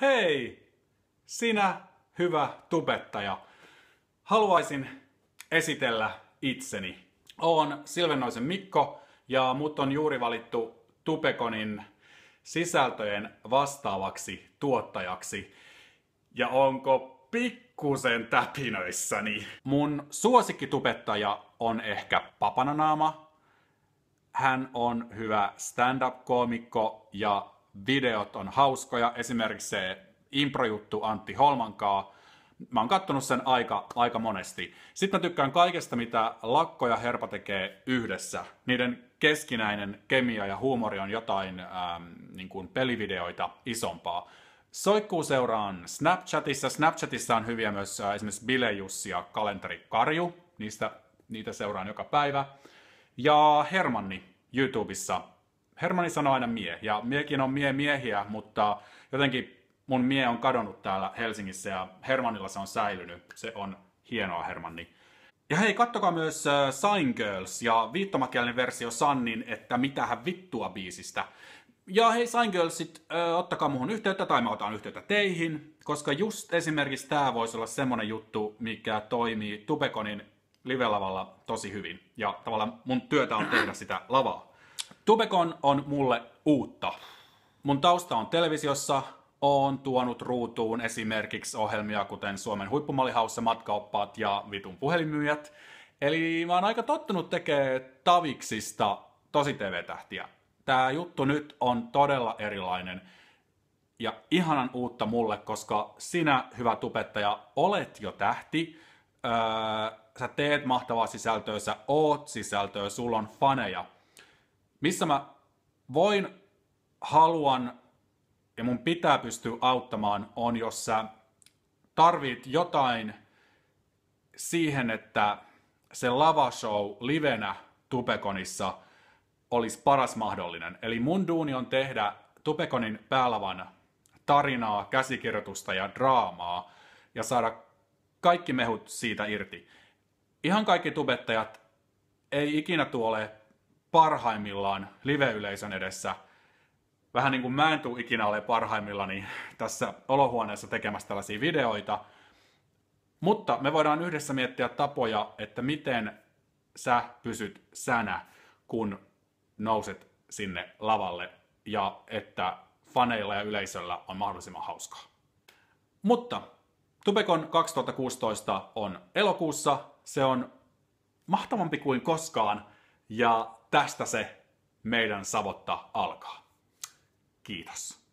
Hei! Sinä, hyvä tubettaja. Haluaisin esitellä itseni. Oon Silvennoisen Mikko ja mut on juuri valittu Tupekonin sisältöjen vastaavaksi tuottajaksi. Ja onko pikkusen täpinöissäni? Mun suosikkitubettaja on ehkä Papananaama. Hän on hyvä stand-up-koomikko ja videot on hauskoja. Esimerkiksi se improjuttu Antti Holmankaa. Mä oon kattonut sen aika, aika monesti. Sitten mä tykkään kaikesta, mitä Lakko ja Herpa tekee yhdessä. Niiden keskinäinen kemia ja huumori on jotain äm, niin kuin pelivideoita isompaa. Soikkuu seuraan Snapchatissa. Snapchatissa on hyviä myös ä, äh, esimerkiksi Jussi ja Kalenteri Karju. Niistä, niitä seuraan joka päivä. Ja Hermanni YouTubessa Hermanni sanoo aina mie, ja miekin on mie miehiä, mutta jotenkin mun mie on kadonnut täällä Helsingissä ja Hermanilla se on säilynyt. Se on hienoa, Hermanni. Ja hei, kattokaa myös äh, Sign Girls ja viittomakielinen versio Sannin, että mitähän vittua biisistä. Ja hei Sign Girlsit, äh, ottakaa muhun yhteyttä tai mä otan yhteyttä teihin, koska just esimerkiksi tää voisi olla semmonen juttu, mikä toimii Tubekonin live-lavalla tosi hyvin. Ja tavallaan mun työtä on tehdä sitä lavaa. Tubekon on mulle uutta. Mun tausta on televisiossa, on tuonut ruutuun esimerkiksi ohjelmia kuten Suomen huippumallihaussa, matkaoppaat ja vitun puhelinmyyjät. Eli mä oon aika tottunut tekee taviksista tosi TV-tähtiä. Tää juttu nyt on todella erilainen ja ihanan uutta mulle, koska sinä, hyvä tubettaja, olet jo tähti. Öö, sä teet mahtavaa sisältöä, sä oot sisältöä, sulla on faneja – missä mä voin, haluan ja mun pitää pystyä auttamaan on, jos sä tarvit jotain siihen, että se lavashow livenä Tupekonissa olisi paras mahdollinen. Eli mun duuni on tehdä Tupekonin päälavan tarinaa, käsikirjoitusta ja draamaa ja saada kaikki mehut siitä irti. Ihan kaikki tubettajat ei ikinä tule parhaimmillaan live-yleisön edessä. Vähän niin kuin mä en tule ikinä ole parhaimmillani tässä olohuoneessa tekemässä tällaisia videoita. Mutta me voidaan yhdessä miettiä tapoja, että miten sä pysyt sänä, kun nouset sinne lavalle ja että faneilla ja yleisöllä on mahdollisimman hauskaa. Mutta Tubekon 2016 on elokuussa. Se on mahtavampi kuin koskaan. Ja tästä se meidän savotta alkaa. Kiitos.